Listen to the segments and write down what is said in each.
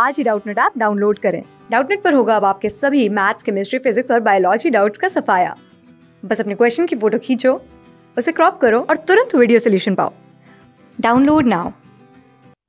आज ही Doubtnut app download करें डाउटनेट पर होगा अब आपके सभी मैथ्स केमिस्ट्री फिजिक्स और बायोलॉजी डाउट्स का सफाया बस अपने क्वेश्चन की फोटो खींचो उसे क्रॉप करो और तुरंत वीडियो सोल्यूशन पाओ डाउनलोड नाउ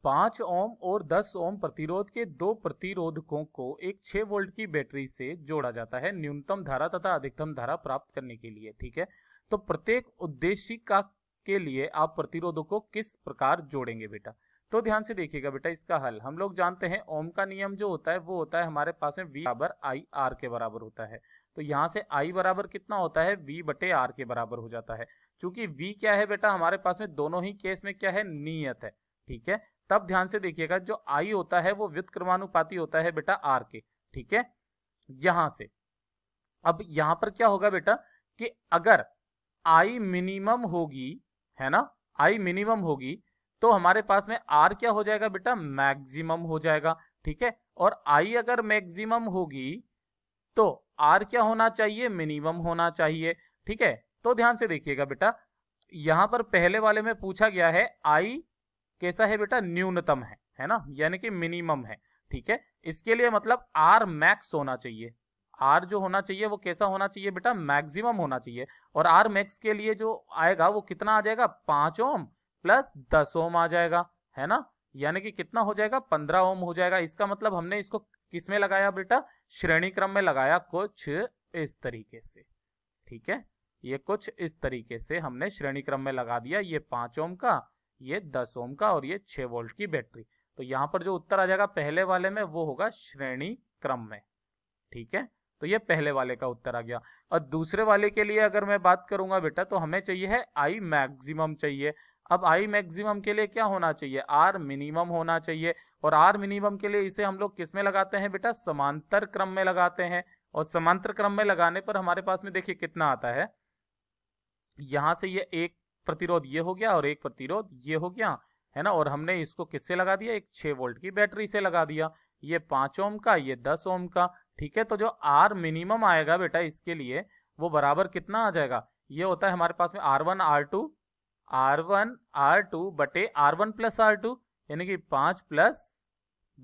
पाँच ओम और दस ओम प्रतिरोध के दो प्रतिरोधकों को एक 6 वोल्ट की बैटरी से जोड़ा जाता है न्यूनतम धारा तथा अधिकतम धारा प्राप्त करने के लिए ठीक है तो प्रत्येक उद्देश्य का के लिए आप प्रतिरोधों को किस प्रकार जोड़ेंगे बेटा तो ध्यान से देखिएगा बेटा इसका हल हम लोग जानते हैं ओम का नियम जो होता है वो होता है हमारे पास में वी बराबर आई आर के बराबर होता है तो यहाँ से आई बराबर कितना होता है वी बटे आर के बराबर हो जाता है चूंकि वी क्या है बेटा हमारे पास में दोनों ही केस में क्या है नियत है ठीक है तब ध्यान से देखिएगा जो आई होता है वो व्युत्क्रमानुपाती होता है बेटा आर के ठीक है यहां से अब यहां पर क्या होगा बेटा कि अगर आई मिनिमम होगी है ना आई मिनिमम होगी तो हमारे पास में आर क्या हो जाएगा बेटा मैक्सिमम हो जाएगा ठीक है और आई अगर मैक्सिमम होगी तो आर क्या होना चाहिए मिनिमम होना चाहिए ठीक है तो ध्यान से देखिएगा बेटा यहां पर पहले वाले में पूछा गया है आई कैसा है बेटा न्यूनतम है है ना यानी कि मिनिमम है ठीक है इसके लिए मतलब आर मैक्स होना चाहिए आर जो होना चाहिए वो कैसा होना चाहिए बेटा मैक्सिमम होना चाहिए और आर मैक्स के लिए जो आएगा वो कितना आ जाएगा पांच ओम प्लस दस ओम आ जाएगा है ना यानी कि कितना हो जाएगा पंद्रह ओम हो जाएगा इसका मतलब हमने इसको किस में लगाया बेटा श्रेणी क्रम में लगाया कुछ इस तरीके से ठीक है ये कुछ इस तरीके से हमने श्रेणी क्रम में लगा दिया ये पांच ओम का ये दस ओम का और ये छह वोल्ट की बैटरी तो यहां पर जो उत्तर आ जाएगा पहले वाले में वो होगा श्रेणी क्रम में ठीक है तो ये पहले वाले का उत्तर आ गया और दूसरे वाले के लिए अगर मैं बात करूंगा बेटा तो हमें चाहिए है आई मैक्सिमम चाहिए अब आई मैक्सिमम के लिए क्या होना चाहिए आर मिनिमम होना चाहिए और आर मिनिमम के लिए इसे हम लोग किस में लगाते हैं बेटा समांतर क्रम में लगाते हैं और समांतर क्रम में लगाने पर हमारे पास में देखिए कितना आता है यहां से ये एक प्रतिरोध ये हो गया और एक प्रतिरोध ये हो गया है ना और हमने इसको किससे लगा दिया एक छह वोल्ट की बैटरी से लगा दिया ये पांच ओम का ये दस ओम का ठीक है तो जो आर मिनिमम आएगा बेटा इसके लिए वो बराबर कितना आ जाएगा ये होता है हमारे पास में R one R two R one R two बटे R one plus R two यानी कि पांच प्लस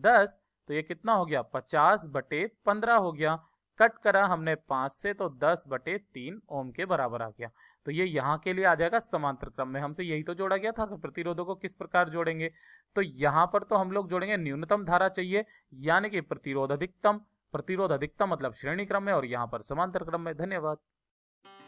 दस तो ये कितना हो गया पचास बटे पंद्रह हो गया कट करा हमने पांच से तो दस बटे तीन ओम के बराबर आ गया तो ये यहाँ के लिए आ जाएगा समांतर क्रम में हमसे यही तो जोड़ा गया था तो प्रतिरोधों को किस प्रकार जोड़ेंगे तो यहाँ पर तो हम लोग जोड़ेंगे न्यूनतम धारा चाहिए यानी कि प्रतिरोध अधिकतम प्रतिरोध अधिकतम मतलब श्रेणी क्रम में और यहाँ पर समांतर क्रम में धन्यवाद